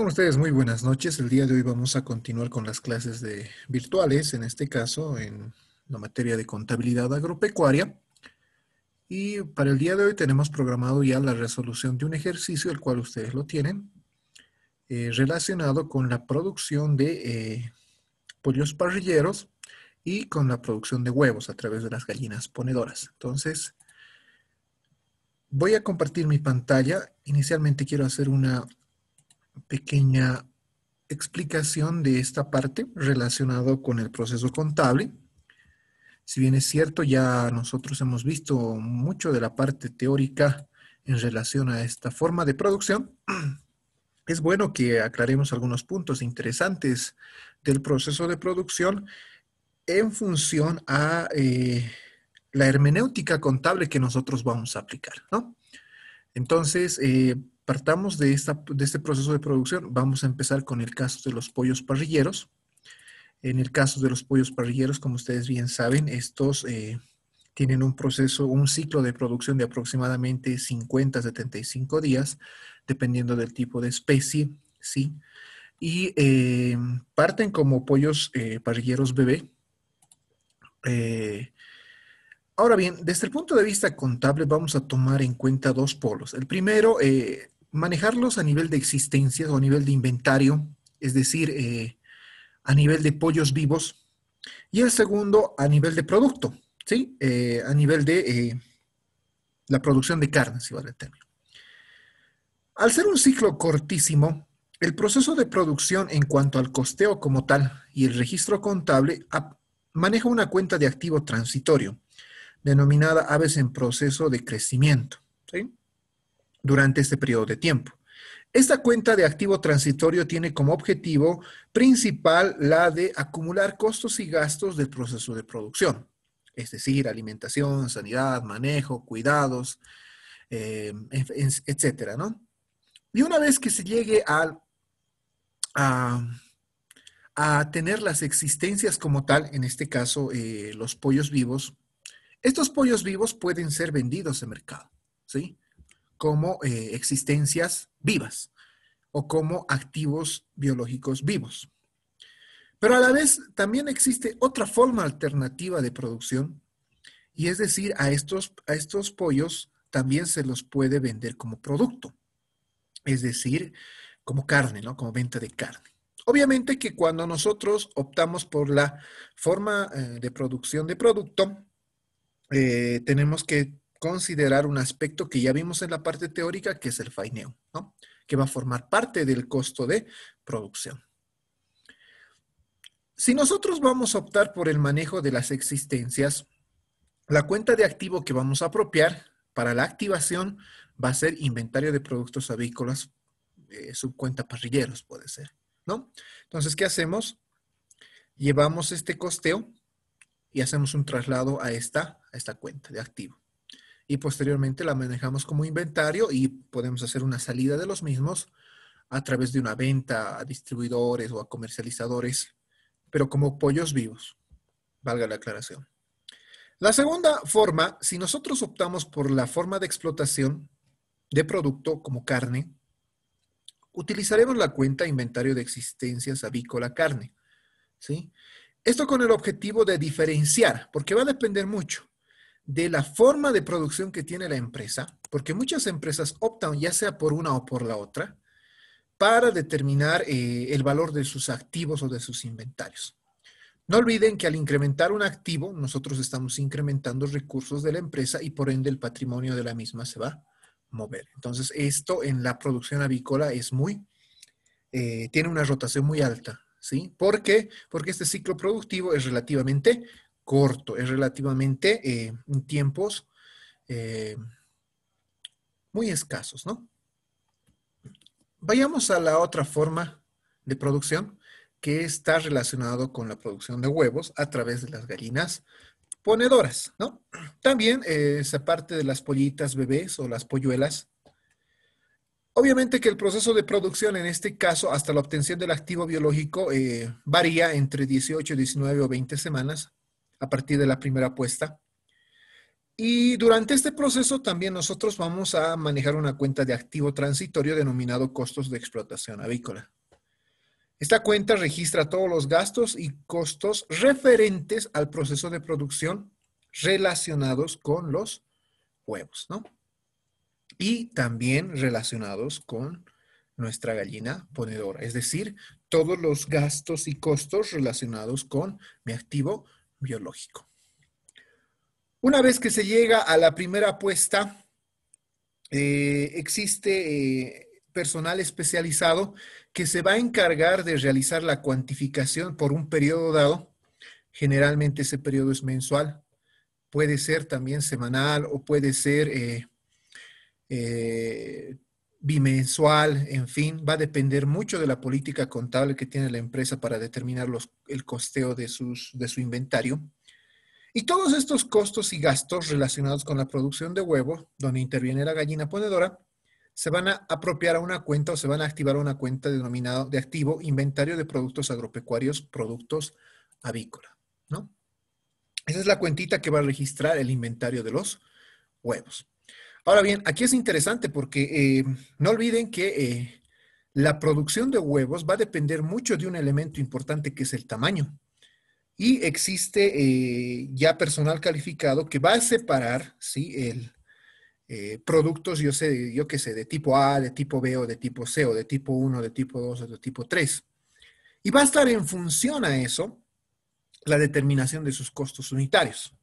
ustedes muy buenas noches. El día de hoy vamos a continuar con las clases virtuales, en este caso en la materia de contabilidad agropecuaria. Y para el día de hoy tenemos programado ya la resolución de un ejercicio, el cual ustedes lo tienen, eh, relacionado con la producción de eh, pollos parrilleros y con la producción de huevos a través de las gallinas ponedoras. Entonces, voy a compartir mi pantalla. Inicialmente quiero hacer una pequeña explicación de esta parte relacionado con el proceso contable. Si bien es cierto, ya nosotros hemos visto mucho de la parte teórica en relación a esta forma de producción, es bueno que aclaremos algunos puntos interesantes del proceso de producción en función a eh, la hermenéutica contable que nosotros vamos a aplicar, ¿no? Entonces, eh, partamos de, este proceso de producción. Vamos a empezar con el caso de los pollos parrilleros. En el caso de los pollos parrilleros, como ustedes bien saben, estos eh, tienen un proceso, un ciclo de producción de aproximadamente 50 a 75 días, dependiendo del tipo de especie, ¿sí? Y eh, parten como pollos eh, parrilleros bebé. ahora bien, desde el punto de vista contable, vamos a tomar en cuenta dos polos. El primero, manejarlos a nivel de existencias o a nivel de inventario, es decir, eh, a nivel de pollos vivos, y el segundo a nivel de producto, ¿sí? Eh, a nivel de eh, la producción de carne, si vale el término. Al ser un ciclo cortísimo, el proceso de producción en cuanto al costeo como tal y el registro contable maneja una cuenta de activo transitorio, denominada aves en proceso de crecimiento. ¿sí? durante este periodo de tiempo. Esta cuenta de activo transitorio tiene como objetivo principal la de acumular costos y gastos del proceso de producción, es decir, alimentación, sanidad, manejo, cuidados, eh, etcétera, ¿no? Y una vez que se llegue a, a, tener las existencias como tal, en este caso eh, los pollos vivos, estos pollos vivos pueden ser vendidos en mercado, ¿sí? como eh, existencias vivas o como activos biológicos vivos. Pero a la vez también existe otra forma alternativa de producción, y es decir, a estos, a estos pollos también se los puede vender como producto, es decir, como carne, ¿no? Como venta de carne. Obviamente que cuando nosotros optamos por la forma eh, de producción de producto, eh, tenemos que considerar un aspecto que ya vimos en la parte teórica, que es el faineo, ¿no? que va a formar parte del costo de producción. Si nosotros vamos a optar por el manejo de las existencias, la cuenta de activo que vamos a apropiar para la activación va a ser inventario de productos avícolas, eh, subcuenta parrilleros puede ser, ¿no? Entonces, ¿qué hacemos? Llevamos este costeo y hacemos un traslado a esta, a esta cuenta de activo y posteriormente la manejamos como inventario y podemos hacer una salida de los mismos a través de una venta a distribuidores o a comercializadores, pero como pollos vivos, valga la aclaración. La segunda forma, si nosotros optamos por la forma de explotación de producto como carne, utilizaremos la cuenta inventario de existencias avícola carne. ¿sí? Esto con el objetivo de diferenciar, porque va a depender mucho de la forma de producción que tiene la empresa, porque muchas empresas optan ya sea por una o por la otra, para determinar eh, el valor de sus activos o de sus inventarios. No olviden que al incrementar un activo, nosotros estamos incrementando recursos de la empresa y por ende el patrimonio de la misma se va a mover. Entonces, esto en la producción avícola es muy, eh, tiene una rotación muy alta, ¿sí? ¿Por qué? Porque este ciclo productivo es relativamente corto, es relativamente eh, en tiempos eh, muy escasos, ¿no? Vayamos a la otra forma de producción que está relacionado con la producción de huevos a través de las gallinas ponedoras, ¿no? También eh, esa parte de las pollitas bebés o las polluelas. Obviamente que el proceso de producción en este caso hasta la obtención del activo biológico eh, varía entre 18, 19 o 20 semanas, a partir de la primera apuesta. Y durante este proceso también nosotros vamos a manejar una cuenta de activo transitorio denominado costos de explotación avícola. Esta cuenta registra todos los gastos y costos referentes al proceso de producción relacionados con los huevos, ¿no? Y también relacionados con nuestra gallina ponedora, es decir, todos los gastos y costos relacionados con mi activo biológico. Una vez que se llega a la primera apuesta, eh, existe eh, personal especializado que se va a encargar de realizar la cuantificación por un periodo dado. Generalmente ese periodo es mensual, puede ser también semanal o puede ser eh, bimensual, en fin, va a depender mucho de la política contable que tiene la empresa para determinar el costeo de, su inventario. Y todos estos costos y gastos relacionados con la producción de huevo, donde interviene la gallina ponedora, se van a apropiar a una cuenta o se van a activar a una cuenta denominada de activo inventario de productos agropecuarios, productos avícola. ¿no? Esa es la cuentita que va a registrar el inventario de los huevos. Ahora bien, aquí es interesante porque eh, no olviden que eh, la producción de huevos va a depender mucho de un elemento importante que es el tamaño. Y existe eh, ya personal calificado que va a separar ¿sí? el, productos, yo, sé, yo qué sé, de tipo A, de tipo B o de tipo C o de tipo 1, de tipo 2 o de tipo 3. Y va a estar en función a eso la determinación de sus costos unitarios.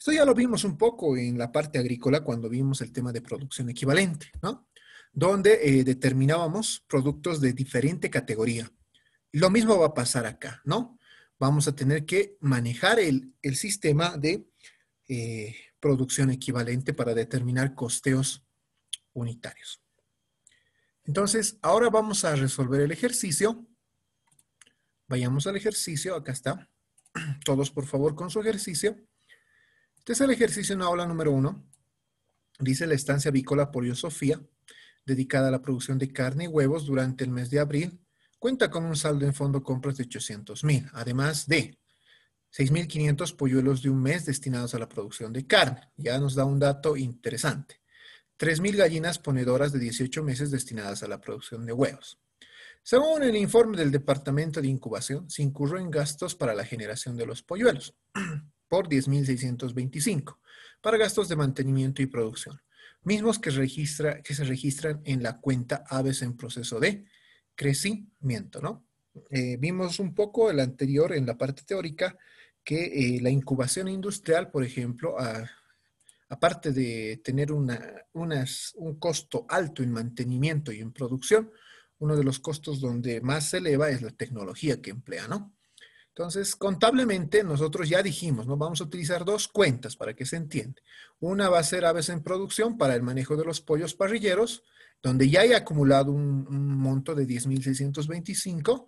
Esto ya lo vimos un poco en la parte agrícola cuando vimos el tema de producción equivalente, ¿no? Donde eh, determinábamos productos de diferente categoría. Lo mismo va a pasar acá, ¿no? Vamos a tener que manejar el, sistema de eh, producción equivalente para determinar costeos unitarios. Entonces, ahora vamos a resolver el ejercicio. Vayamos al ejercicio, acá está. Todos, por favor, con su ejercicio. Este es el ejercicio en aula número uno dice la estancia avícola Poliosofía, dedicada a la producción de carne y huevos durante el mes de abril, cuenta con un saldo en fondo compras de 800 mil, además de 6.500 polluelos de un mes destinados a la producción de carne. Ya nos da un dato interesante. 3.000 gallinas ponedoras de 18 meses destinadas a la producción de huevos. Según el informe del Departamento de Incubación, se incurrió en gastos para la generación de los polluelos por 10.625 para gastos de mantenimiento y producción, mismos que, se registran en la cuenta aves en proceso de crecimiento, ¿no? Eh, vimos un poco el anterior en la parte teórica que eh, la incubación industrial, por ejemplo, aparte de tener unas, un costo alto en mantenimiento y en producción, uno de los costos donde más se eleva es la tecnología que emplea, ¿no? Entonces, contablemente nosotros ya dijimos, ¿no? Vamos a utilizar dos cuentas para que se entiende. Una va a ser aves en producción para el manejo de los pollos parrilleros, donde ya he acumulado un, un monto de 10.625,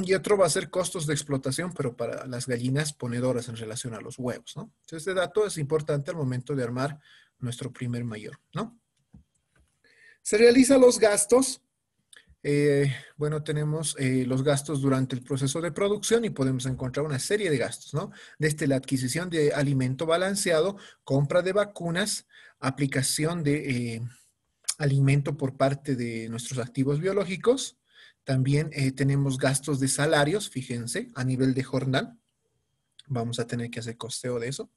y otro va a ser costos de explotación, pero para las gallinas ponedoras en relación a los huevos, ¿no? Entonces, este dato es importante al momento de armar nuestro primer mayor, ¿no? Se realizan los gastos eh, bueno, tenemos eh, los gastos durante el proceso de producción y podemos encontrar una serie de gastos, ¿no? Desde la adquisición de alimento balanceado, compra de vacunas, aplicación de eh, alimento por parte de nuestros activos biológicos. También tenemos gastos de salarios, fíjense, a nivel de jornal. Vamos a tener que hacer costeo de eso,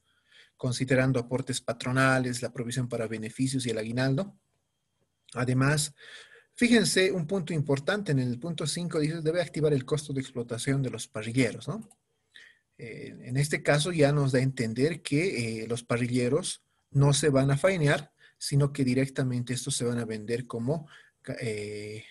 considerando aportes patronales, la provisión para beneficios y el aguinaldo. Además, Fíjense un punto importante, en el punto 5 dice, debe activar el costo de explotación de los parrilleros, ¿no? Eh, en este caso ya nos da a entender que eh, los parrilleros no se van a fainear, sino que directamente estos se van a vender como, eh,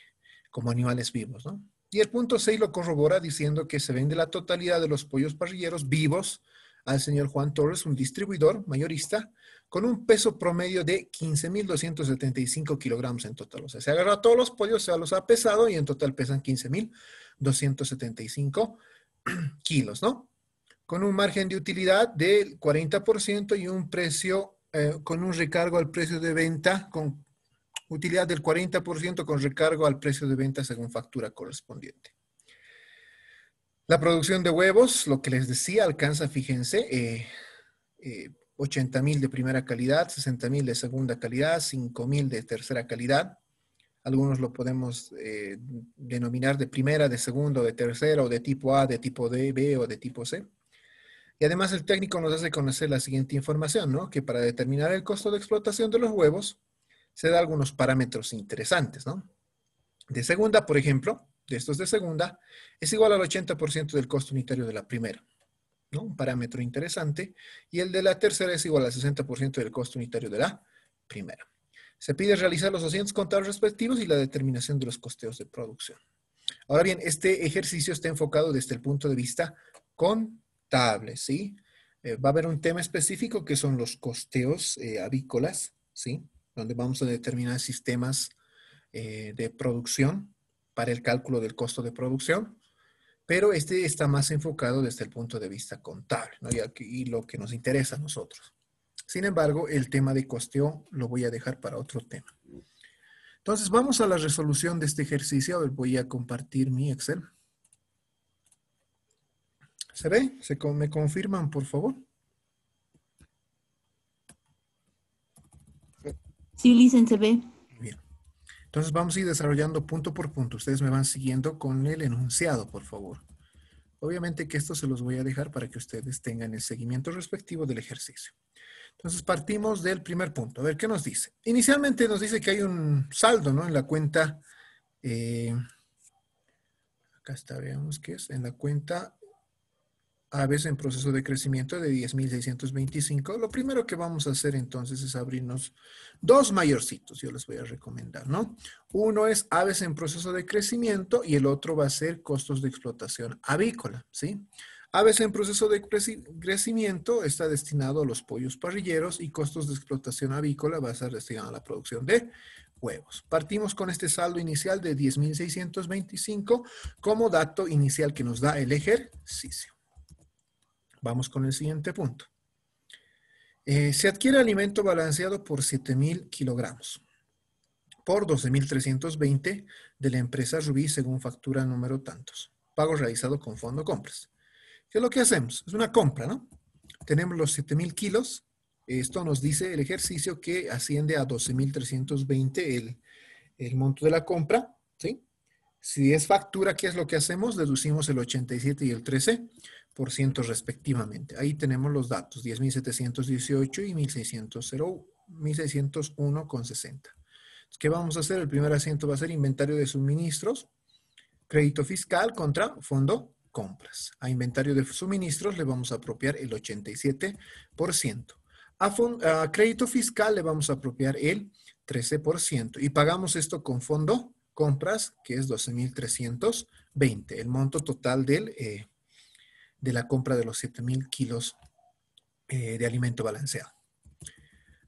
como animales vivos, ¿no? Y el punto 6 lo corrobora diciendo que se vende la totalidad de los pollos parrilleros vivos al señor Juan Torres, un distribuidor mayorista, con un peso promedio de 15.275 kilogramos en total. O sea, se agarra todos los pollos, se los ha pesado y en total pesan 15.275 kilos, ¿no? Con un margen de utilidad del 40% y un precio, eh, con un recargo al precio de venta, con utilidad del 40% con recargo al precio de venta según factura correspondiente. La producción de huevos, lo que les decía, alcanza, fíjense, eh, eh, 80.000 de primera calidad, 60.000 de segunda calidad, 5.000 de tercera calidad. Algunos lo podemos eh, denominar de primera, de segunda, de tercera, o de tipo A, de tipo D, B o de tipo C. Y además el técnico nos hace conocer la siguiente información, ¿no? Que para determinar el costo de explotación de los huevos se da algunos parámetros interesantes, ¿no? De segunda, por ejemplo, de estos de segunda, es igual al 80% del costo unitario de la primera. Un parámetro interesante. Y el de la tercera es igual al 60% del costo unitario de la primera. Se pide realizar los asientos contables respectivos y la determinación de los costeos de producción. Ahora bien, este ejercicio está enfocado desde el punto de vista contable, ¿sí? Eh, va a haber un tema específico que son los costeos eh, avícolas, ¿sí? Donde vamos a determinar sistemas eh, de producción para el cálculo del costo de producción pero este está más enfocado desde el punto de vista contable ¿no? y, aquí, lo que nos interesa a nosotros. Sin embargo, el tema de costeo lo voy a dejar para otro tema. Entonces, vamos a la resolución de este ejercicio. voy a compartir mi Excel. ¿Se ve? ¿Se ¿Me confirman, por favor? Sí, Lisen, se ve. Entonces vamos a ir desarrollando punto por punto. Ustedes me van siguiendo con el enunciado, por favor. Obviamente que esto se los voy a dejar para que ustedes tengan el seguimiento respectivo del ejercicio. Entonces partimos del primer punto. A ver, ¿qué nos dice? Inicialmente nos dice que hay un saldo ¿no? en la cuenta. Eh, acá está, veamos qué es. En la cuenta aves en proceso de crecimiento de 10.625, lo primero que vamos a hacer entonces es abrirnos dos mayorcitos, yo les voy a recomendar, ¿no? Uno es aves en proceso de crecimiento y el otro va a ser costos de explotación avícola, ¿sí? Aves en proceso de crecimiento está destinado a los pollos parrilleros y costos de explotación avícola va a estar destinado a la producción de huevos. Partimos con este saldo inicial de 10.625 como dato inicial que nos da el ejercicio. Vamos con el siguiente punto. Eh, se adquiere alimento balanceado por 7.000 kilogramos por 12.320 de la empresa Rubí según factura número tantos. Pago realizado con fondo compras. ¿Qué es lo que hacemos? Es una compra, ¿no? Tenemos los 7.000 kilos. Esto nos dice el ejercicio que asciende a 12.320 el, el monto de la compra, ¿sí? Si es factura, ¿qué es lo que hacemos? Deducimos el 87 y el 13 respectivamente. Ahí tenemos los datos, 10.718 y 1.601,60. ¿Qué vamos a hacer? El primer asiento va a ser inventario de suministros, crédito fiscal contra fondo compras. A inventario de suministros le vamos a apropiar el 87%. A, a crédito fiscal le vamos a apropiar el 13%. Y pagamos esto con fondo compras, que es 12.320, el monto total del eh, de la compra de los 7.000 kilos eh, de alimento balanceado.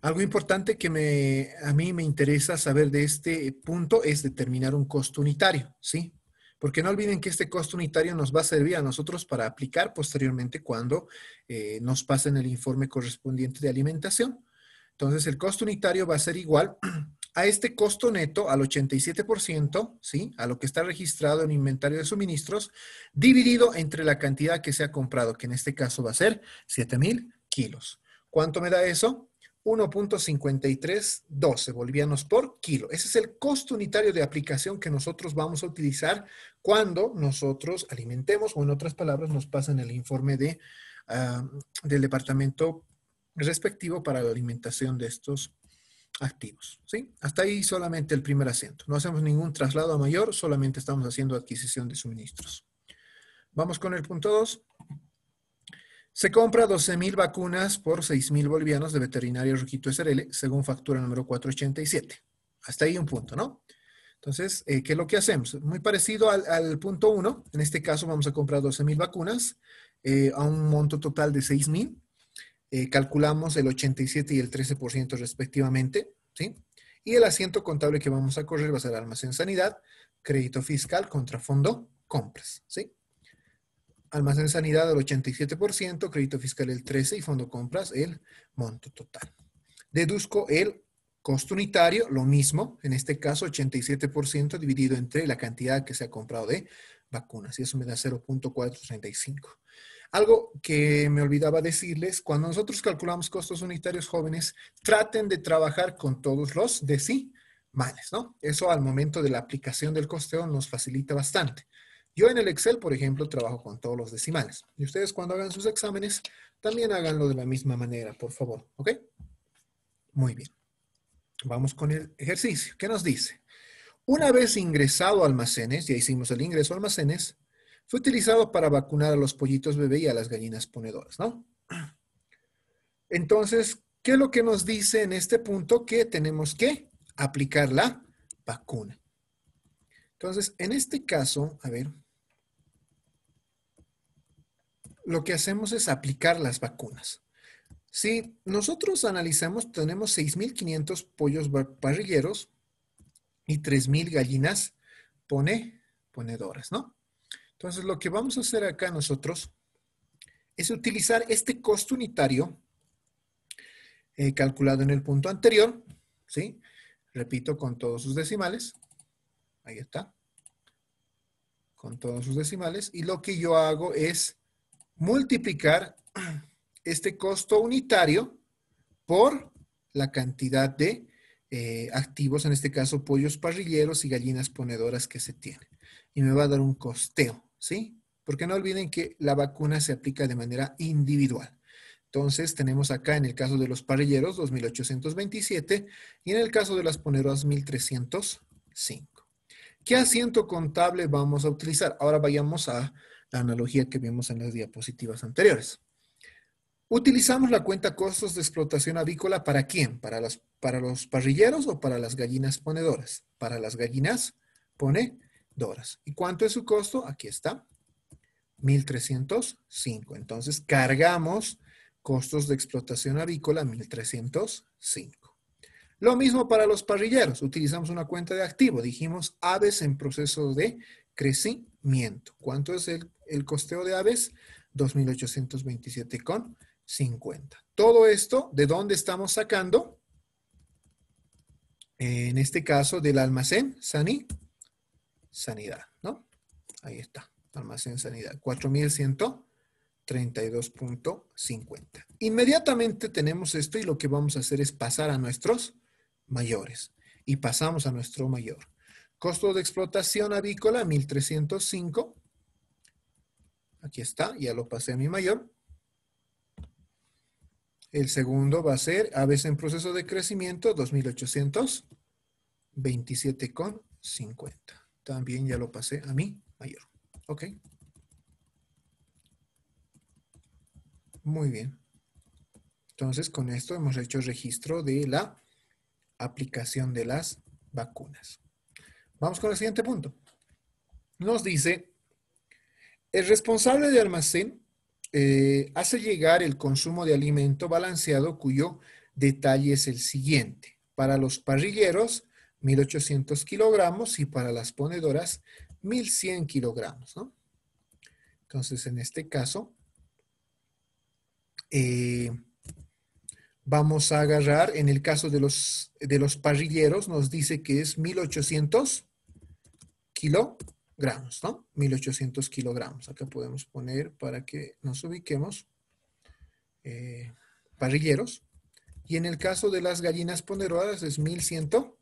Algo importante que me, a mí me interesa saber de este punto es determinar un costo unitario, ¿sí? Porque no olviden que este costo unitario nos va a servir a nosotros para aplicar posteriormente cuando eh, nos pasen el informe correspondiente de alimentación. Entonces, el costo unitario va a ser igual a este costo neto, al 87%, ¿sí? a lo que está registrado en inventario de suministros, dividido entre la cantidad que se ha comprado, que en este caso va a ser 7,000 kilos. ¿Cuánto me da eso? 1.5312 bolivianos por kilo. Ese es el costo unitario de aplicación que nosotros vamos a utilizar cuando nosotros alimentemos, o en otras palabras, nos en el informe de, ah, del departamento respectivo para la alimentación de estos activos. ¿sí? Hasta ahí solamente el primer asiento. No hacemos ningún traslado a mayor, solamente estamos haciendo adquisición de suministros. Vamos con el punto 2. Se compra 12.000 vacunas por 6.000 bolivianos de veterinario Rojito SRL, según factura número 487. Hasta ahí un punto, ¿no? Entonces, eh, ¿qué es lo que hacemos? Muy parecido al, punto 1. En este caso vamos a comprar 12.000 vacunas eh, a un monto total de 6.000 eh, calculamos el 87 y el 13% respectivamente, ¿sí? Y el asiento contable que vamos a correr va a ser almacén sanidad, crédito fiscal contra fondo compras, ¿sí? Almacén sanidad el 87%, crédito fiscal el 13% y fondo compras el monto total. Deduzco el costo unitario, lo mismo, en este caso 87% dividido entre la cantidad que se ha comprado de vacunas y eso me da 0.435. Algo que me olvidaba decirles, cuando nosotros calculamos costos unitarios jóvenes, traten de trabajar con todos los decimales, ¿no? Eso al momento de la aplicación del costeo nos facilita bastante. Yo en el Excel, por ejemplo, trabajo con todos los decimales. Y ustedes cuando hagan sus exámenes, también háganlo de la misma manera, por favor, ¿ok? Muy bien. Vamos con el ejercicio. ¿Qué nos dice? Una vez ingresado a almacenes, ya hicimos el ingreso a almacenes, fue utilizado para vacunar a los pollitos bebé y a las gallinas ponedoras, ¿no? Entonces, ¿qué es lo que nos dice en este punto? Que tenemos que aplicar la vacuna. Entonces, en este caso, a ver, lo que hacemos es aplicar las vacunas. Si nosotros analizamos, tenemos 6.500 pollos parrilleros y 3.000 gallinas pone, ponedoras, ¿no? Entonces, lo que vamos a hacer acá nosotros es utilizar este costo unitario eh, calculado en el punto anterior, ¿sí? Repito, con todos sus decimales. Ahí está. Con todos sus decimales. Y lo que yo hago es multiplicar este costo unitario por la cantidad de eh, activos, en este caso pollos parrilleros y gallinas ponedoras que se tienen. Y me va a dar un costeo. ¿sí? Porque no olviden que la vacuna se aplica de manera individual. Entonces, tenemos acá en el caso de los parrilleros 2827 y en el caso de las ponedoras 1305. ¿Qué asiento contable vamos a utilizar? Ahora vayamos a la analogía que vimos en las diapositivas anteriores. Utilizamos la cuenta costos de explotación avícola para quién? ¿Para, para los parrilleros o para las gallinas ponedoras? Para las gallinas pone ¿Y cuánto es su costo? Aquí está, 1.305. Entonces, cargamos costos de explotación avícola, 1.305. Lo mismo para los parrilleros. Utilizamos una cuenta de activo. Dijimos aves en proceso de crecimiento. ¿Cuánto es el, el costeo de aves? 2.827,50. Todo esto, ¿de dónde estamos sacando? En este caso, del almacén Sani sanidad, ¿no? Ahí está, almacén sanidad, 4132.50. Inmediatamente tenemos esto y lo que vamos a hacer es pasar a nuestros mayores. Y pasamos a nuestro mayor. Costo de explotación avícola, 1305. Aquí está, ya lo pasé a mi mayor. El segundo va a ser aves en proceso de crecimiento, 2827,50. También ya lo pasé a mí, mayor. Ok. Muy bien. Entonces, con esto hemos hecho registro de la aplicación de las vacunas. Vamos con el siguiente punto. Nos dice, el responsable de almacén eh, hace llegar el consumo de alimento balanceado cuyo detalle es el siguiente. Para los parrilleros, 1.800 kilogramos y para las ponedoras 1.100 kilogramos. ¿no? Entonces, en este caso, eh, vamos a agarrar, en el caso de los, de los parrilleros, nos dice que es 1.800 kilogramos, ¿no? 1.800 kilogramos. Acá podemos poner para que nos ubiquemos eh, parrilleros. Y en el caso de las gallinas ponedoras es 1.100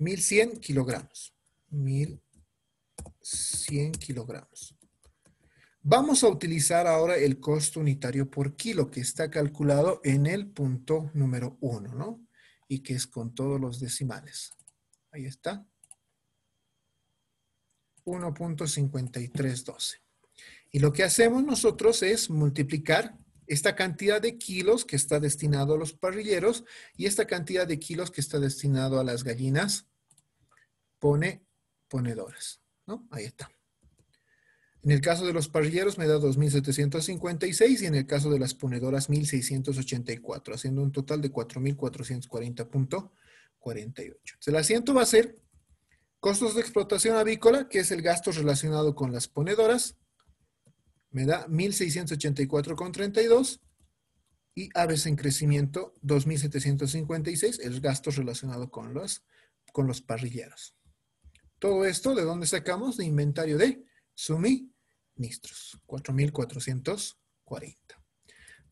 1100 kilogramos. 1100 kilogramos. Vamos a utilizar ahora el costo unitario por kilo que está calculado en el punto número 1, ¿no? Y que es con todos los decimales. Ahí está. 1.5312. Y lo que hacemos nosotros es multiplicar esta cantidad de kilos que está destinado a los parrilleros y esta cantidad de kilos que está destinado a las gallinas pone ponedoras. ¿no? Ahí está. En el caso de los parrilleros me da 2.756 y en el caso de las ponedoras 1.684, haciendo un total de 4.440.48. El asiento va a ser costos de explotación avícola, que es el gasto relacionado con las ponedoras, me da 1.684,32 y aves en crecimiento 2.756, el gasto relacionado con los, con los parrilleros. Todo esto, ¿de dónde sacamos? De inventario de suministros, 4.440.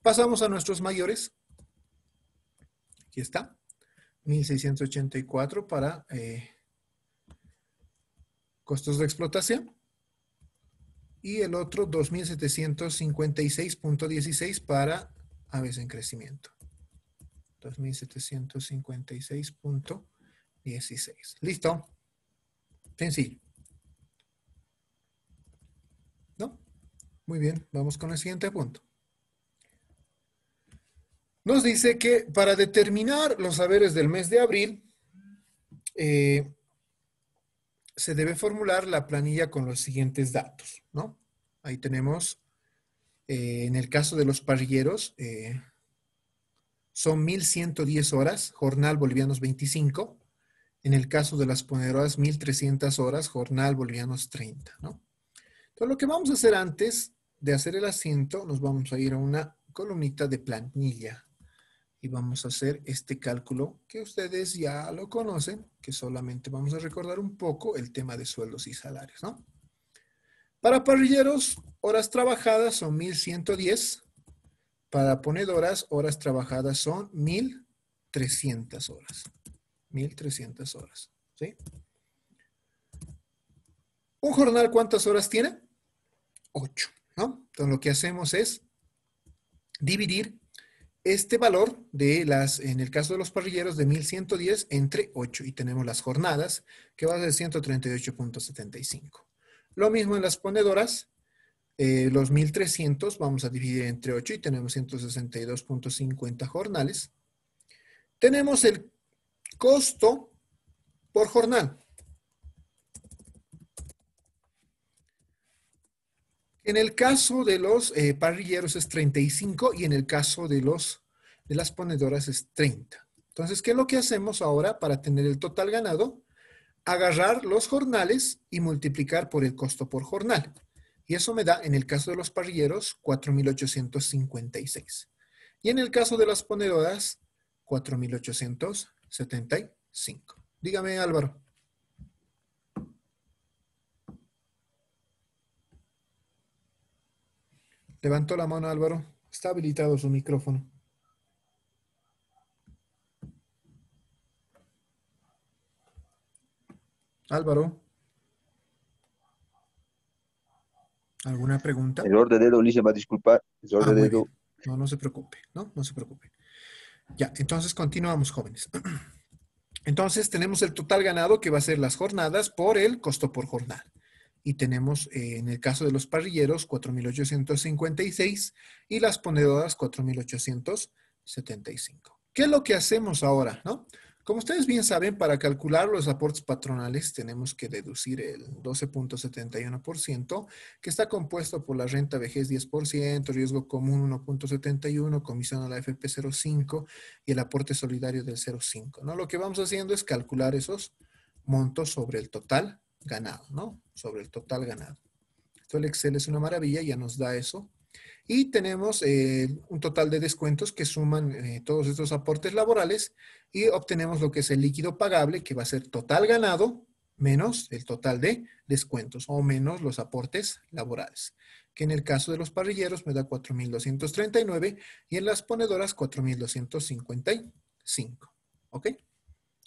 Pasamos a nuestros mayores. Aquí está, 1.684 para eh, costos de explotación. Y el otro, 2.756.16 para aves en crecimiento. 2.756.16. Listo. Sencillo. ¿No? Muy bien, vamos con el siguiente punto. Nos dice que para determinar los saberes del mes de abril, eh, se debe formular la planilla con los siguientes datos, ¿no? Ahí tenemos, eh, en el caso de los parrilleros, eh, son 1.110 horas, jornal bolivianos 25, en el caso de las ponedoras 1300 horas, jornal bolivianos 30, ¿no? Entonces, lo que vamos a hacer antes de hacer el asiento, nos vamos a ir a una columnita de plantilla y vamos a hacer este cálculo que ustedes ya lo conocen, que solamente vamos a recordar un poco el tema de sueldos y salarios, ¿no? Para parrilleros, horas trabajadas son 1110. Para ponedoras, horas trabajadas son 1300 horas. 1300 horas. ¿sí? Un jornal, ¿cuántas horas tiene? 8. ¿no? Entonces lo que hacemos es dividir este valor de las, en el caso de los parrilleros, de 1110 entre 8 y tenemos las jornadas que va a ser 138.75. Lo mismo en las ponedoras, eh, los 1300 vamos a dividir entre 8 y tenemos 162.50 jornales. Tenemos el Costo por jornal. En el caso de los eh, parrilleros es 35 y en el caso de, los, de las ponedoras es 30. Entonces, ¿qué es lo que hacemos ahora para tener el total ganado? Agarrar los jornales y multiplicar por el costo por jornal. Y eso me da, en el caso de los parrilleros, 4,856. Y en el caso de las ponedoras, 4,856. 75. Dígame, Álvaro. Levantó la mano, Álvaro. Está habilitado su micrófono. Álvaro. ¿Alguna pregunta? El ordenero, se va a disculpar. no, no se preocupe, ¿no? No se preocupe. Ya, entonces continuamos, jóvenes. Entonces tenemos el total ganado que va a ser las jornadas por el costo por jornada. Y tenemos eh, en el caso de los parrilleros 4.856 y las ponedoras 4.875. ¿Qué es lo que hacemos ahora? ¿no? Como ustedes bien saben, para calcular los aportes patronales tenemos que deducir el 12.71%, que está compuesto por la renta vejez 10%, riesgo común 1.71, comisión a la FP 0.5 y el aporte solidario del 0.5. ¿no? Lo que vamos haciendo es calcular esos montos sobre el total ganado, ¿no? Sobre el total ganado. Entonces el Excel es una maravilla, ya nos da eso y tenemos eh, un total de descuentos que suman eh, todos estos aportes laborales y obtenemos lo que es el líquido pagable, que va a ser total ganado menos el total de descuentos o menos los aportes laborales, que en el caso de los parrilleros me da 4.239 y en las ponedoras 4.255. ¿Ok?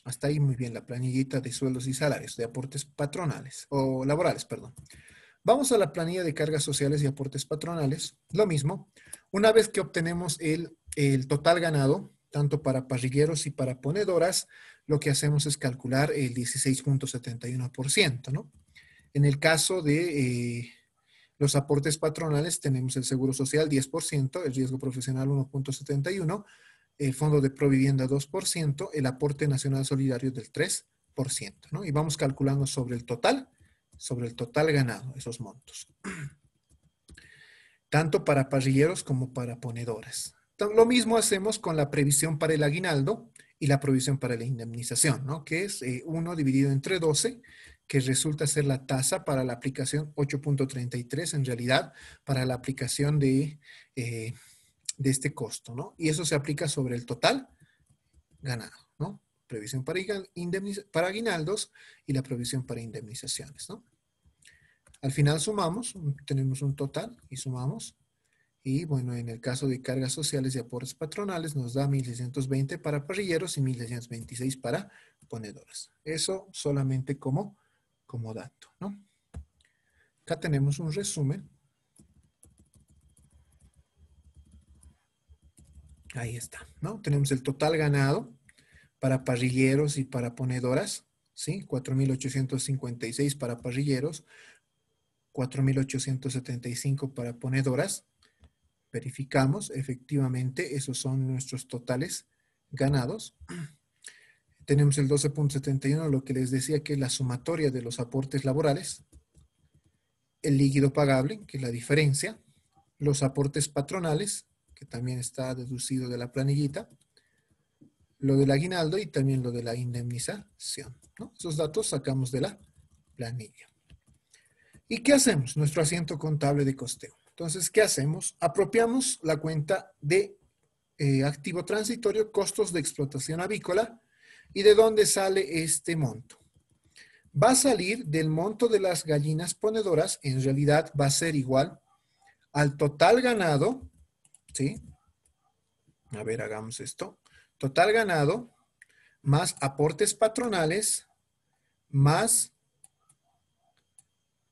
Hasta ahí muy bien la planillita de sueldos y salarios, de aportes patronales o laborales, perdón. Vamos a la planilla de cargas sociales y aportes patronales. Lo mismo, una vez que obtenemos el, total ganado, tanto para parrilleros y para ponedoras, lo que hacemos es calcular el 16.71%, ¿no? En el caso de eh, los aportes patronales, tenemos el seguro social 10%, el riesgo profesional 1.71%, el fondo de provivienda 2%, el aporte nacional solidario del 3%, ¿no? Y vamos calculando sobre el total sobre el total ganado, esos montos. Tanto para parrilleros como para ponedoras. Lo mismo hacemos con la previsión para el aguinaldo y la provisión para la indemnización, ¿no? que es 1 eh, dividido entre 12, que resulta ser la tasa para la aplicación 8.33 en realidad, para la aplicación de, eh, de este costo. ¿no? Y eso se aplica sobre el total ganado. ¿no? previsión para, para aguinaldos y la previsión para indemnizaciones. ¿no? Al final sumamos, tenemos un total y sumamos. Y bueno, en el caso de cargas sociales y aportes patronales nos da 1.620 para parrilleros y 1.626 para ponedoras. Eso solamente como, como dato, ¿no? Acá tenemos un resumen. Ahí está, ¿no? Tenemos el total ganado, para parrilleros y para ponedoras, ¿sí? 4.856 para parrilleros, 4.875 para ponedoras. Verificamos, efectivamente, esos son nuestros totales ganados. Tenemos el 12.71, lo que les decía que es la sumatoria de los aportes laborales, el líquido pagable, que es la diferencia, los aportes patronales, que también está deducido de la planillita, lo del aguinaldo y también lo de la indemnización. Esos datos sacamos de la planilla. ¿Y qué hacemos? Nuestro asiento contable de costeo. Entonces, ¿qué hacemos? Apropiamos la cuenta de eh, activo transitorio, costos de explotación avícola. ¿Y de dónde sale este monto? Va a salir del monto de las gallinas ponedoras, en realidad va a ser igual al total ganado, ¿sí? A ver, hagamos esto total ganado, más aportes patronales, más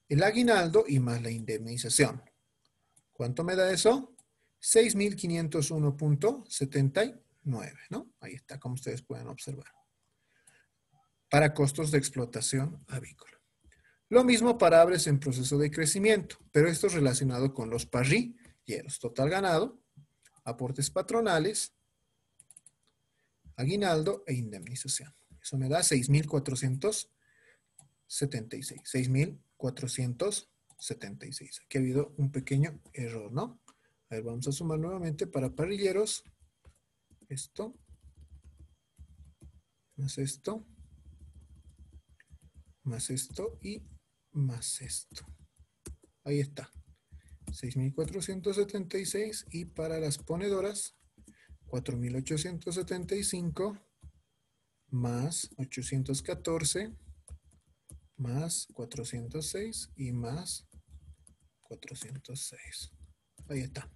el aguinaldo y más la indemnización. ¿Cuánto me da eso? 6.501.79, ¿no? Ahí está, como ustedes pueden observar. Para costos de explotación avícola. Lo mismo para aves en proceso de crecimiento, pero esto es relacionado con los parrilleros. Total ganado, aportes patronales, aguinaldo e indemnización. Eso me da 6,476. 6,476. Aquí ha habido un pequeño error, ¿no? A ver, vamos a sumar nuevamente para parrilleros. Esto. Más esto. Más esto y más esto. Ahí está. 6,476 y para las ponedoras 4875 más 814 más 406 y más 406. Ahí está.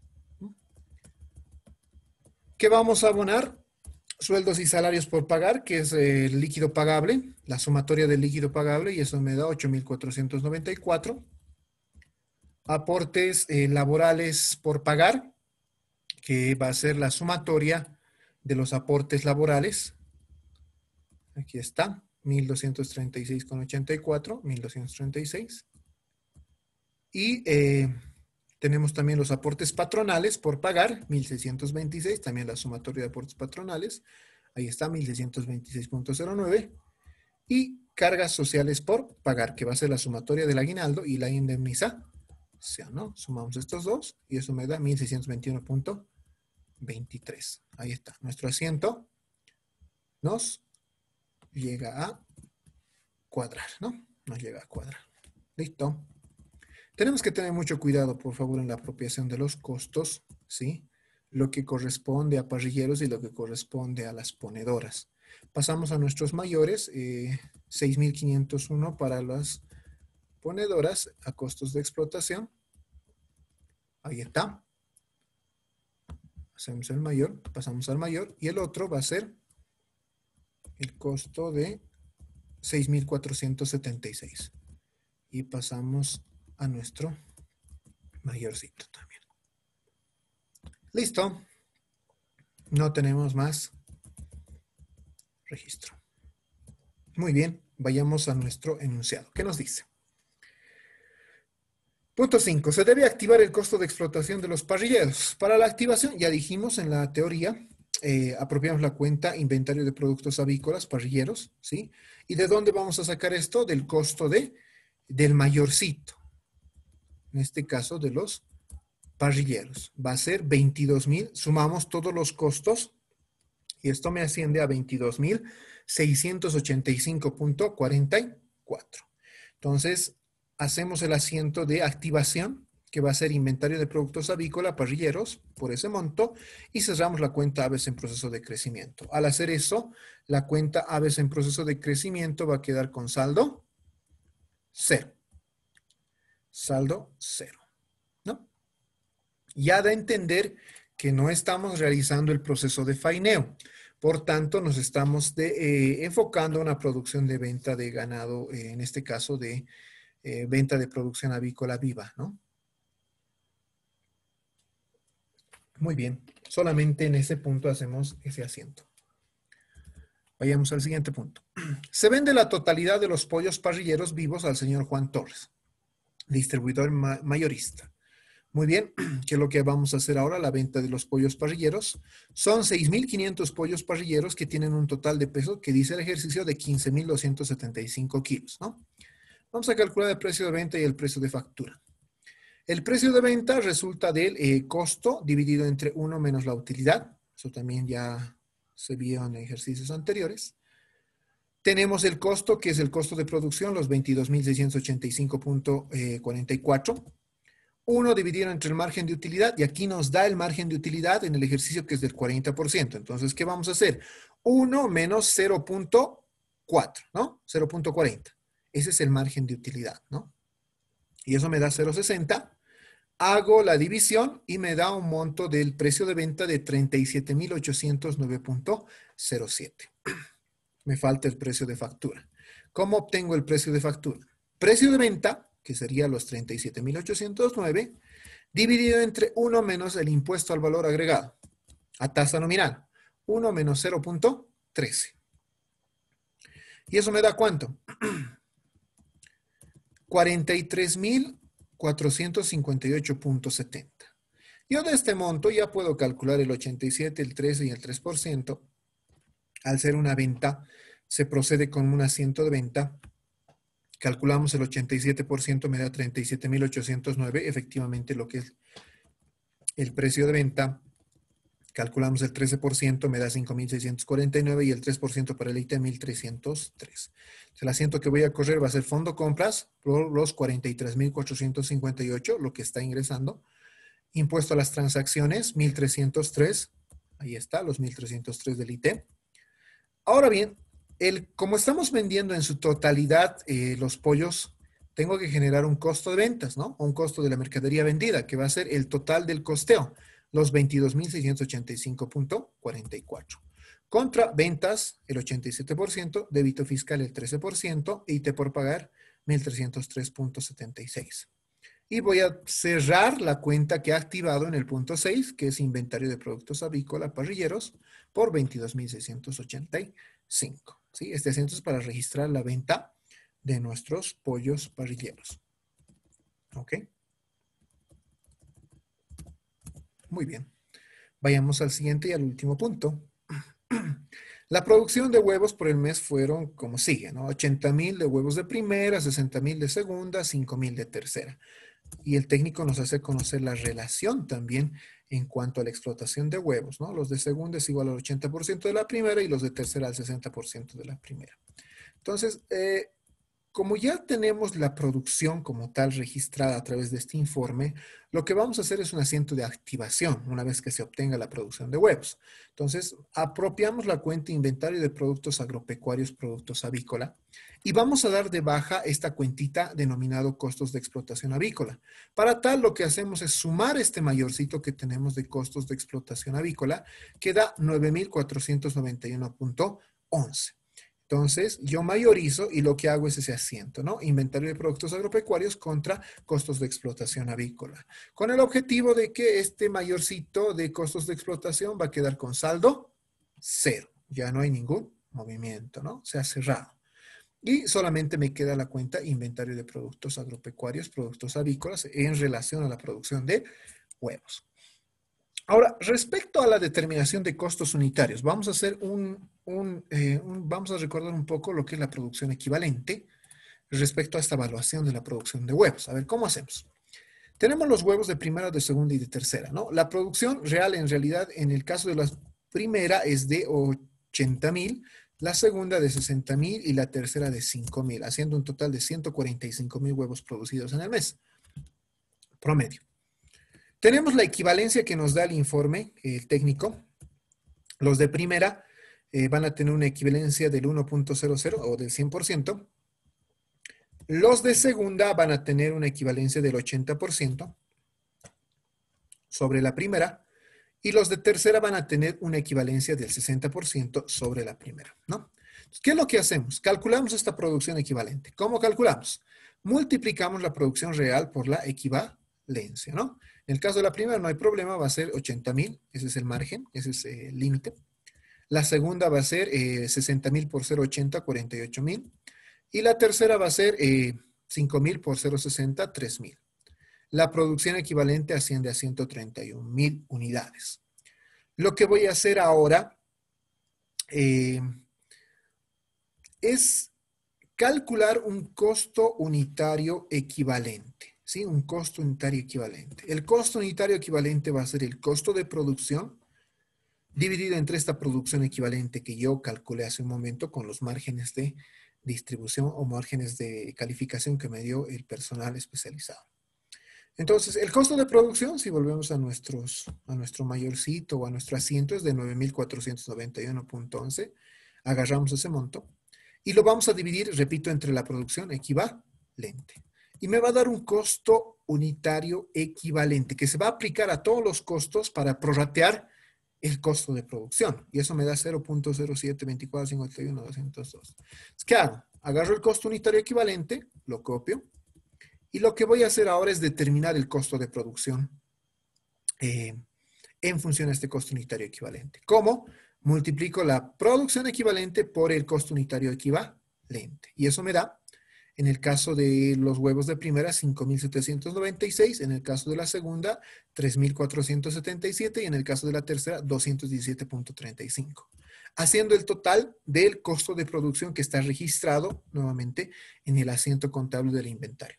¿Qué vamos a abonar? Sueldos y salarios por pagar, que es el líquido pagable, la sumatoria del líquido pagable, y eso me da 8,494. Aportes eh, laborales por pagar, que va a ser la sumatoria de los aportes laborales. Aquí está, 1236,84, 1236. Y tenemos también los aportes patronales por pagar, 1626, también la sumatoria de aportes patronales. Ahí está, 1626.09. Y cargas sociales por pagar, que va a ser la sumatoria del aguinaldo y la indemniza sea ¿no? Sumamos estos dos y eso me da 1621. 23. Ahí está. Nuestro asiento nos llega a cuadrar, ¿no? Nos llega a cuadrar. Listo. Tenemos que tener mucho cuidado, por favor, en la apropiación de los costos, ¿sí? Lo que corresponde a parrilleros y lo que corresponde a las ponedoras. Pasamos a nuestros mayores, 6.501 eh, para las ponedoras a costos de explotación. Ahí está pasamos al mayor, pasamos al mayor, y el otro va a ser el costo de 6,476. Y pasamos a nuestro mayorcito también. Listo. No tenemos más registro. Muy bien, vayamos a nuestro enunciado. ¿Qué nos dice? Punto 5. Se debe activar el costo de explotación de los parrilleros. Para la activación, ya dijimos en la teoría, eh, apropiamos la cuenta inventario de productos avícolas, parrilleros, ¿sí? ¿Y de dónde vamos a sacar esto? Del costo de, del mayorcito. En este caso, de los parrilleros. Va a ser 22,000. Sumamos todos los costos y esto me asciende a 22,685.44. mil. Entonces, hacemos el asiento de activación, que va a ser inventario de productos avícola, parrilleros, por ese monto, y cerramos la cuenta aves en proceso de crecimiento. Al hacer eso, la cuenta aves en proceso de crecimiento va a quedar con saldo cero. Saldo cero. ¿No? Ya da a entender que no estamos realizando el proceso de faineo. Por tanto, nos estamos eh, enfocando a una producción de venta de ganado, eh, en este caso de eh, venta de producción avícola viva, ¿no? Muy bien, solamente en ese punto hacemos ese asiento. Vayamos al siguiente punto. Se vende la totalidad de los pollos parrilleros vivos al señor Juan Torres, distribuidor mayorista. Muy bien, ¿qué es lo que vamos a hacer ahora? La venta de los pollos parrilleros. Son 6.500 pollos parrilleros que tienen un total de peso que dice el ejercicio de 15.275 kilos, ¿no? Vamos a calcular el precio de venta y el precio de factura. El precio de venta resulta del eh, costo dividido entre 1 menos la utilidad. Eso también ya se vio en ejercicios anteriores. Tenemos el costo, que es el costo de producción, los 22.685.44. 1 dividido entre el margen de utilidad, y aquí nos da el margen de utilidad en el ejercicio que es del 40%. Entonces, ¿qué vamos a hacer? 1 menos 0.4, ¿no? 0.40. Ese es el margen de utilidad, ¿no? Y eso me da 0,60. Hago la división y me da un monto del precio de venta de 37.809.07. Me falta el precio de factura. ¿Cómo obtengo el precio de factura? Precio de venta, que sería los 37.809, dividido entre 1 menos el impuesto al valor agregado, a tasa nominal, 1 menos 0.13. ¿Y eso me da cuánto? 43.458.70. Yo de este monto ya puedo calcular el 87, el 13 y el 3%. Al ser una venta, se procede con un asiento de venta. Calculamos el 87%, me da 37.809, efectivamente lo que es el precio de venta. Calculamos el 13%, me da 5.649 y el 3% para el IT, 1.303. El asiento que voy a correr va a ser fondo compras por los 43.458, lo que está ingresando. Impuesto a las transacciones, 1.303. Ahí está, los 1.303 del IT. Ahora bien, el, como estamos vendiendo en su totalidad eh, los pollos, tengo que generar un costo de ventas, ¿no? Un costo de la mercadería vendida, que va a ser el total del costeo los 22.685.44. Contra ventas, el 87%, débito fiscal, el 13%, y IT por pagar, 1.303.76. Y voy a cerrar la cuenta que ha activado en el punto 6, que es inventario de productos avícola parrilleros, por 22.685. ¿sí? Este centro es para registrar la venta de nuestros pollos parrilleros. ¿Ok? Muy bien. Vayamos al siguiente y al último punto. La producción de huevos por el mes fueron como sigue, ¿no? 80,000 de huevos de primera, 60,000 de segunda, 5,000 de tercera. Y el técnico nos hace conocer la relación también en cuanto a la explotación de huevos, ¿no? Los de segunda es igual al 80% de la primera y los de tercera al 60% de la primera. Entonces, eh, como ya tenemos la producción como tal registrada a través de este informe, lo que vamos a hacer es un asiento de activación una vez que se obtenga la producción de webs. Entonces, apropiamos la cuenta inventario de productos agropecuarios, productos avícola y vamos a dar de baja esta cuentita denominado costos de explotación avícola. Para tal, lo que hacemos es sumar este mayorcito que tenemos de costos de explotación avícola, que da 9,491.11. Entonces, yo mayorizo y lo que hago es ese asiento, ¿no? Inventario de productos agropecuarios contra costos de explotación avícola, con el objetivo de que este mayorcito de costos de explotación va a quedar con saldo cero. Ya no hay ningún movimiento, ¿no? Se ha cerrado. Y solamente me queda la cuenta inventario de productos agropecuarios, productos avícolas en relación a la producción de huevos. Ahora, respecto a la determinación de costos unitarios, vamos a hacer un, eh, vamos a recordar un poco lo que es la producción equivalente respecto a esta evaluación de la producción de huevos. A ver, ¿cómo hacemos? Tenemos los huevos de primera, de segunda y de tercera, ¿no? La producción real, en realidad, en el caso de la primera es de 80,000, la segunda de 60 mil y la tercera de 5,000, mil, haciendo un total de 145 mil huevos producidos en el mes, promedio. Tenemos la equivalencia que nos da el informe técnico. Los de primera eh, van a tener una equivalencia del 1.00 o del 100%. Los de segunda van a tener una equivalencia del 80% sobre la primera. Y los de tercera van a tener una equivalencia del 60% sobre la primera, ¿no? ¿Qué es lo que hacemos? Calculamos esta producción equivalente. ¿Cómo calculamos? Multiplicamos la producción real por la equivalencia, ¿no? En el caso de la primera no hay problema, va a ser 80.000. Ese es el margen, ese es el límite. La segunda va a ser 60 eh, 60.000 por 0.80, 48.000. Y la tercera va a ser 5.000 eh, por 0.60, 3.000. La producción equivalente asciende a 131.000 unidades. Lo que voy a hacer ahora eh, es calcular un costo unitario equivalente. ¿sí? Un costo unitario equivalente. El costo unitario equivalente va a ser el costo de producción dividido entre esta producción equivalente que yo calculé hace un momento con los márgenes de distribución o márgenes de calificación que me dio el personal especializado. Entonces, el costo de producción, si volvemos a, nuestros, a nuestro mayorcito o a nuestro asiento, es de 9.491.11. Agarramos ese monto y lo vamos a dividir, repito, entre la producción equivalente. Y me va a dar un costo unitario equivalente que se va a aplicar a todos los costos para prorratear el costo de producción. Y eso me da 0.072451,202. ¿Qué hago? Agarro el costo unitario equivalente, lo copio, y lo que voy a hacer ahora es determinar el costo de producción eh, en función a este costo unitario equivalente. ¿Cómo? Multiplico la producción equivalente por el costo unitario equivalente. Y eso me da en el caso de los huevos de primera, 5.796. En el caso de la segunda, 3.477. Y en el caso de la tercera, 217.35. Haciendo el total del costo de producción que está registrado nuevamente en el asiento contable del inventario.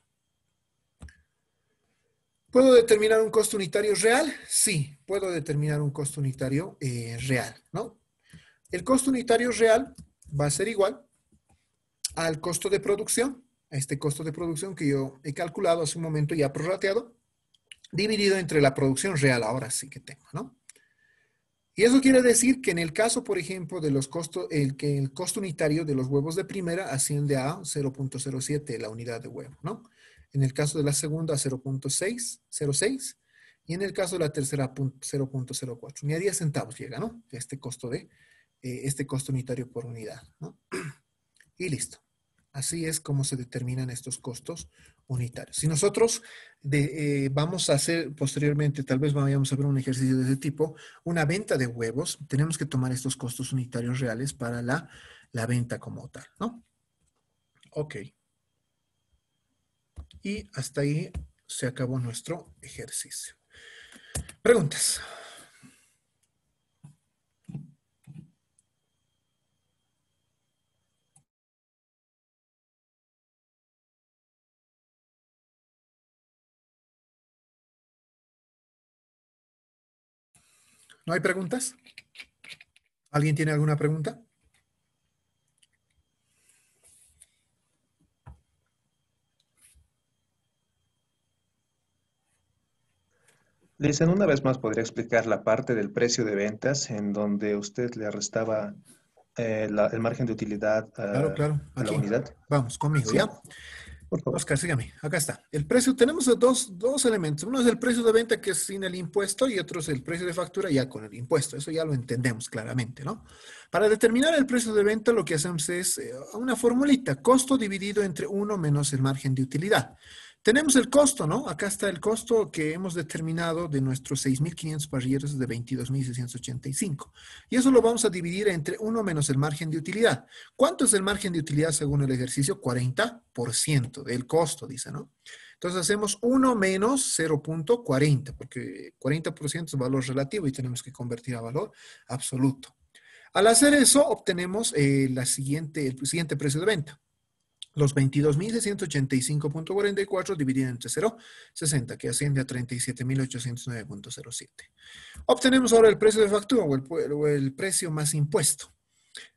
¿Puedo determinar un costo unitario real? Sí, puedo determinar un costo unitario eh, real, ¿no? El costo unitario real va a ser igual al costo de producción este costo de producción que yo he calculado hace un momento y ha prorrateado, dividido entre la producción real ahora sí que tengo, ¿no? Y eso quiere decir que en el caso, por ejemplo, de los costos, el, que el costo unitario de los huevos de primera asciende a 0.07 la unidad de huevo, ¿no? En el caso de la segunda, 0.606. Y en el caso de la tercera, 0.04. Ni a 10 centavos llega, ¿no? Este costo de, eh, este costo unitario por unidad, ¿no? Y listo. Así es como se determinan estos costos unitarios. Si nosotros eh, vamos a hacer posteriormente, tal vez vayamos a ver un ejercicio de ese tipo, una venta de huevos, tenemos que tomar estos costos unitarios reales para la, la venta como tal, ¿no? Ok. Y hasta ahí se acabó nuestro ejercicio. Preguntas. ¿No hay preguntas? ¿Alguien tiene alguna pregunta? Dicen una vez más, ¿podría explicar la parte del precio de ventas en donde usted le restaba eh, el margen de utilidad a, eh, claro, claro. la unidad? Vamos, conmigo, por Oscar, sígame. Acá está. El precio, tenemos dos, dos elementos. Uno es el precio de venta que es sin el impuesto y otro es el precio de factura ya con el impuesto. Eso ya lo entendemos claramente, ¿no? Para determinar el precio de venta lo que hacemos es eh, una formulita, costo dividido entre uno menos el margen de utilidad. Tenemos el costo, ¿no? Acá está el costo que hemos determinado de nuestros 6.500 parrilleros de 22.685. Y eso lo vamos a dividir entre 1 menos el margen de utilidad. ¿Cuánto es el margen de utilidad según el ejercicio? 40% del costo, dice, ¿no? Entonces hacemos 1 menos 0.40, porque 40% es valor relativo y tenemos que convertir a valor absoluto. Al hacer eso, obtenemos eh, la siguiente, el siguiente precio de venta. Los 22.685.44 dividido entre 0.60 que asciende a 37.809.07. Obtenemos ahora el precio de factura o el, precio más impuesto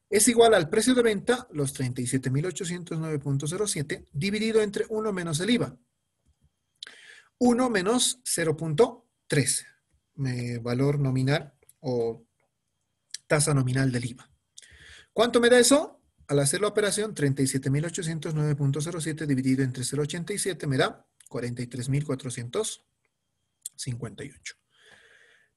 es igual al precio de venta, los 37.809.07, dividido entre 1 menos el IVA. 1 menos 0.3, eh, valor nominal o tasa nominal del IVA. ¿Cuánto me da eso? al hacer la operación, 37.809.07 dividido entre 0.87 me da 43.458.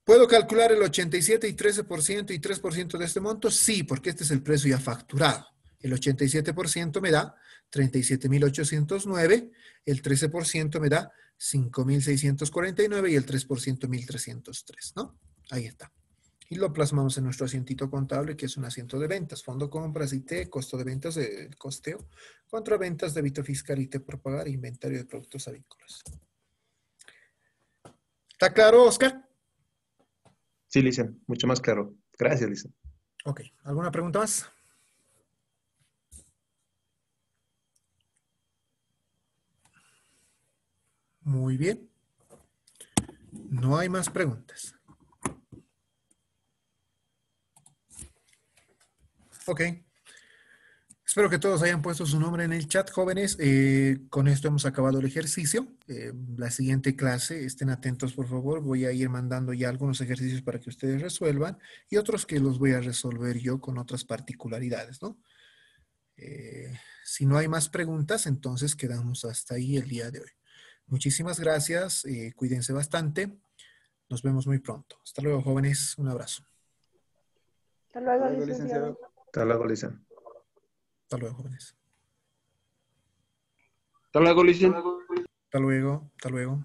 ¿Puedo calcular el 87 y 13% y 3% de este monto? Sí, porque este es el precio ya facturado. El 87% me da 37.809, el 13% me da 5.649 y el 3% 1.303, ¿no? Ahí está y lo plasmamos en nuestro asientito contable, que es un asiento de ventas, fondo compras, IT, costo de ventas, de eh, costeo, contra ventas, débito fiscal, IT por pagar, inventario de productos avícolas. ¿Está claro, Oscar? Sí, Lisa, mucho más claro. Gracias, Lisa. Ok, ¿alguna pregunta más? Muy bien. No hay más preguntas. Ok. Espero que todos hayan puesto su nombre en el chat, jóvenes. Eh, con esto hemos acabado el ejercicio. Eh, la siguiente clase, estén atentos, por favor. Voy a ir mandando ya algunos ejercicios para que ustedes resuelvan y otros que los voy a resolver yo con otras particularidades, ¿no? Eh, si no hay más preguntas, entonces quedamos hasta ahí el día de hoy. Muchísimas gracias. cuídense bastante. Nos vemos muy pronto. Hasta luego, jóvenes. Un abrazo. Hasta luego, licenciado. Hasta luego, Lisa. Hasta luego, jóvenes. Hasta luego, Licen. Hasta luego, hasta luego.